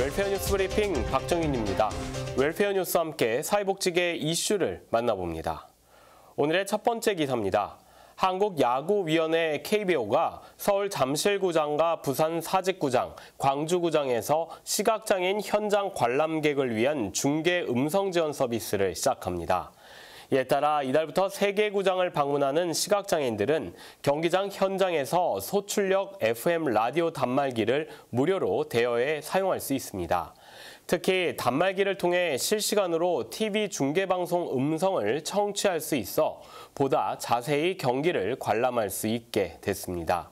웰페어 뉴스 브리핑 박정윤입니다. 웰페어 뉴스와 함께 사회복지계 이슈를 만나봅니다. 오늘의 첫 번째 기사입니다. 한국야구위원회 KBO가 서울 잠실구장과 부산 사직구장, 광주구장에서 시각장애인 현장 관람객을 위한 중계 음성 지원 서비스를 시작합니다. 이에 예, 따라 이달부터 세계 구장을 방문하는 시각장애인들은 경기장 현장에서 소출력 FM 라디오 단말기를 무료로 대여해 사용할 수 있습니다. 특히 단말기를 통해 실시간으로 TV 중계방송 음성을 청취할 수 있어 보다 자세히 경기를 관람할 수 있게 됐습니다.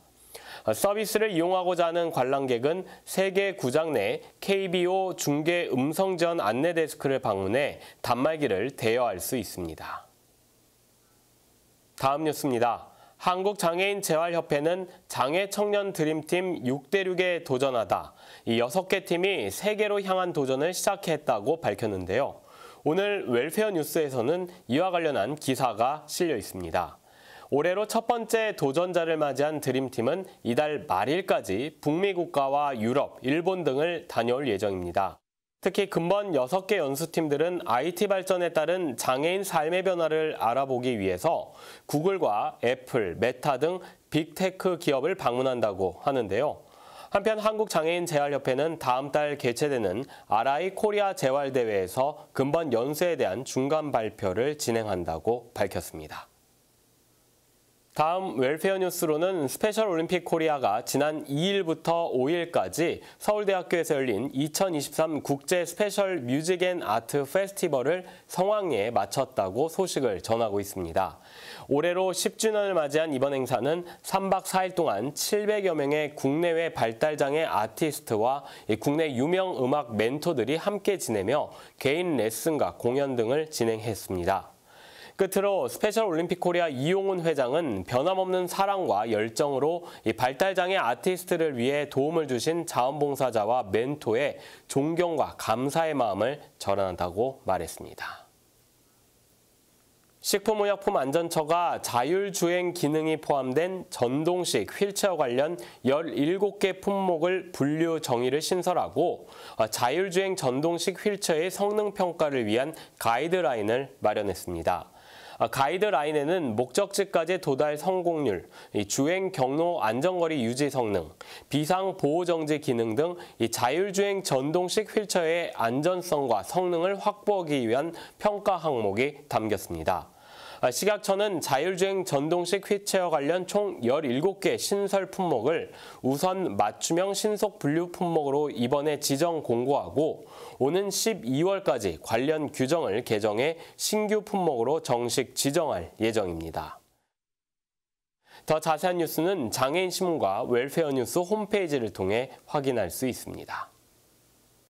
어, 서비스를 이용하고자 하는 관람객은 세계 구장 내 KBO 중계 음성전 안내 데스크를 방문해 단말기를 대여할 수 있습니다. 다음 뉴스입니다. 한국장애인재활협회는 장애 청년 드림팀 6대6에 도전하다 이 6개 팀이 세계로 향한 도전을 시작했다고 밝혔는데요. 오늘 웰페어 뉴스에서는 이와 관련한 기사가 실려 있습니다. 올해로 첫 번째 도전자를 맞이한 드림팀은 이달 말일까지 북미 국가와 유럽, 일본 등을 다녀올 예정입니다. 특히 금번 6개 연수팀들은 IT 발전에 따른 장애인 삶의 변화를 알아보기 위해서 구글과 애플, 메타 등 빅테크 기업을 방문한다고 하는데요. 한편 한국장애인재활협회는 다음 달 개최되는 RI 코리아 재활대회에서 금번 연수에 대한 중간 발표를 진행한다고 밝혔습니다. 다음 웰페어 뉴스로는 스페셜 올림픽 코리아가 지난 2일부터 5일까지 서울대학교에서 열린 2023 국제 스페셜 뮤직 앤 아트 페스티벌을 성황리에 마쳤다고 소식을 전하고 있습니다. 올해로 10주년을 맞이한 이번 행사는 3박 4일 동안 700여 명의 국내외 발달장애 아티스트와 국내 유명 음악 멘토들이 함께 지내며 개인 레슨과 공연 등을 진행했습니다. 끝으로 스페셜 올림픽 코리아 이용훈 회장은 변함없는 사랑과 열정으로 발달장애 아티스트를 위해 도움을 주신 자원봉사자와 멘토의 존경과 감사의 마음을 전한다고 말했습니다. 식품의약품안전처가 자율주행 기능이 포함된 전동식 휠체어 관련 17개 품목을 분류 정의를 신설하고 자율주행 전동식 휠체어의 성능 평가를 위한 가이드라인을 마련했습니다. 아, 가이드라인에는 목적지까지 도달 성공률, 주행 경로 안전거리 유지 성능, 비상 보호 정지 기능 등 자율주행 전동식 휠체어의 안전성과 성능을 확보하기 위한 평가 항목이 담겼습니다. 시각처는 아, 자율주행 전동식 휠체어 관련 총 17개 신설 품목을 우선 맞춤형 신속 분류 품목으로 이번에 지정 공고하고 오는 12월까지 관련 규정을 개정해 신규 품목으로 정식 지정할 예정입니다. 더 자세한 뉴스는 장애인신문과 웰페어뉴스 홈페이지를 통해 확인할 수 있습니다.